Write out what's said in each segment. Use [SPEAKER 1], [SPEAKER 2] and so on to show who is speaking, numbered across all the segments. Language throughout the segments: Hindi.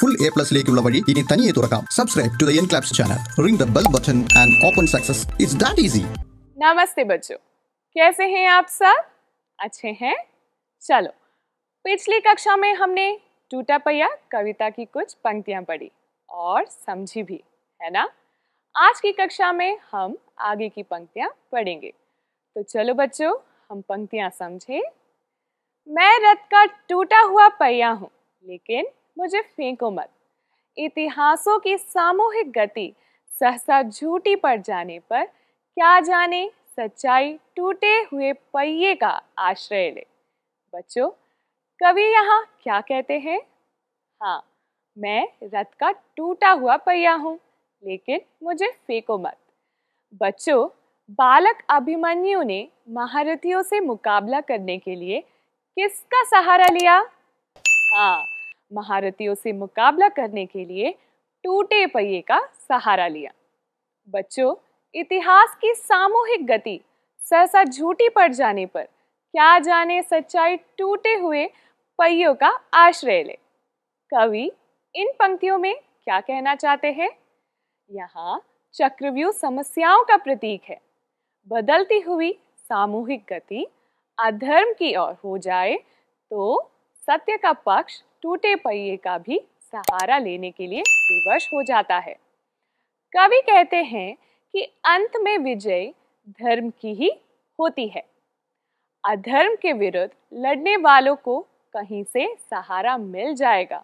[SPEAKER 1] ഫുൾ എ പ്ലസിലേക്കുള്ള വഴി ഇനി തനിയെ തുറക്കാം subscribe to the N claps channel ring the bell button and open success it's that easy नमस्ते बच्चों कैसे हैं आप सब अच्छे हैं चलो पिछली कक्षा में हमने टूटा पहिया कविता की कुछ पंक्तियां पढ़ी और समझी भी है ना आज की कक्षा में हम आगे की पंक्तियां पढ़ेंगे तो चलो बच्चों हम पंक्तियां समझे मैं रथ का टूटा हुआ पहिया हूँ लेकिन मुझे फेंको मत इतिहासों की सामूहिक गति सहसा झूठी पड़ जाने पर क्या जाने सच्चाई टूटे हुए पहिए का आश्रय ले बच्चों कवि यहाँ क्या कहते हैं हाँ मैं रथ का टूटा हुआ पहिया हूँ लेकिन मुझे फेंको मत बच्चों बालक अभिमन्यु ने महारथियों से मुकाबला करने के लिए किसका सहारा लिया हाँ महारथियों से मुकाबला करने के लिए टूटे पहिए का सहारा लिया बच्चों इतिहास की सामूहिक गति सहसा झूठी पड़ जाने पर क्या जाने सच्चाई टूटे हुए पहियों का आश्रय ले कवि इन पंक्तियों में क्या कहना चाहते हैं यहाँ चक्रव्यूह समस्याओं का प्रतीक है बदलती हुई सामूहिक गति अधर्म की ओर हो जाए तो सत्य का पक्ष टूटे पहिए का भी सहारा लेने के लिए विवश हो जाता है कवि कहते हैं कि अंत में विजय धर्म की ही होती है अधर्म के विरुद्ध लड़ने वालों को कहीं से सहारा मिल जाएगा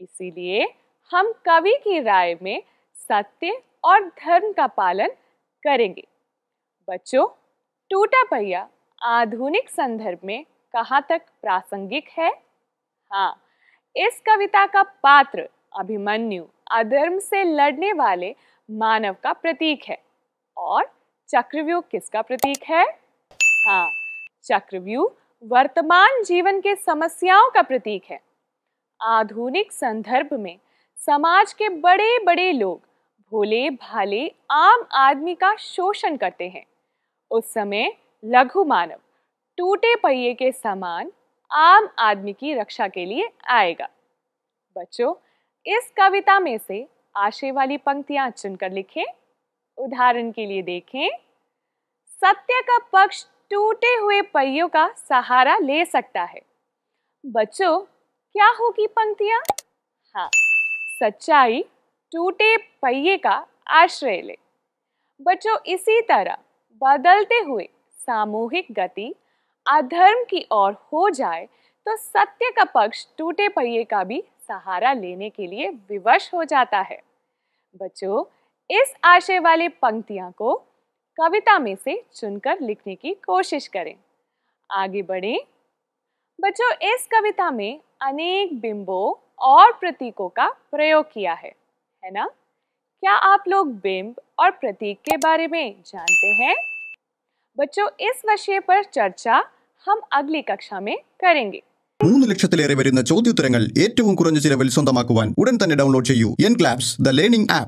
[SPEAKER 1] इसीलिए हम कवि की राय में सत्य और धर्म का पालन करेंगे बच्चों टूटा पहिया आधुनिक संदर्भ में कहाँ तक प्रासंगिक है हाँ इस कविता का पात्र अभिमन्यु अधर्म से लड़ने वाले मानव का प्रतीक है और चक्रव्यूह किसका प्रतीक है हाँ चक्रव्यूह वर्तमान जीवन के समस्याओं का प्रतीक है आधुनिक संदर्भ में समाज के बड़े बड़े लोग भोले भाले आम आदमी का शोषण करते हैं उस समय लघु मानव टूटे पहिए के समान आम आदमी की रक्षा के लिए आएगा बच्चों इस कविता में से आशय वाली पंक्तियां चुनकर लिखें उदाहरण के लिए देखें सत्य का पक्ष टूटे हुए पहियों का सहारा ले सकता है बच्चों क्या होगी पंक्तियां हाँ सच्चाई टूटे पहिए का आश्रय ले बच्चों इसी तरह बदलते हुए सामूहिक गति अधर्म की ओर हो जाए तो सत्य का पक्ष टूटे पहिए का भी सहारा लेने के लिए विवश हो जाता है बच्चों इस आशय वाले पंक्तियां को कविता में से चुनकर लिखने की कोशिश करें आगे बढ़े बच्चों इस कविता में अनेक बिंबों और प्रतीकों का प्रयोग किया है है ना क्या आप लोग बिंब और प्रतीक के बारे में जानते हैं बच्चों इस विषय पर चर्चा हम अगली कक्षा में करेंगे മൂന്ന് ലക്ഷത്തിലേറെ വരുന്ന ചോദ്യോത്തരങ്ങൾ ഏറ്റവും കുറഞ്ഞ ചിലവിൽ സ്വന്തമാക്കുവാൻ ഉടൻ തന്നെ ഡൗൺലോഡ് ചെയ്യൂ N claps the learning app